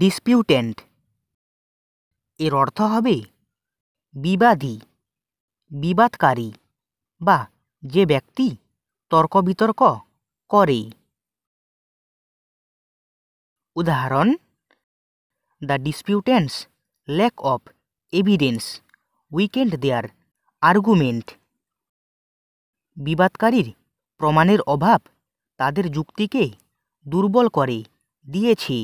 ডিসপিউটেন্ট এর অর্থ হবে বিবাদী বিবাদকারী বা যে ব্যক্তি তর্ক বিতর্ক করে উদাহরণ the disputants lack of evidence weakened their argument বিবাদকারীর প্রমাণের অভাব তাদের যুক্তিকে দুর্বল করে দিয়েছে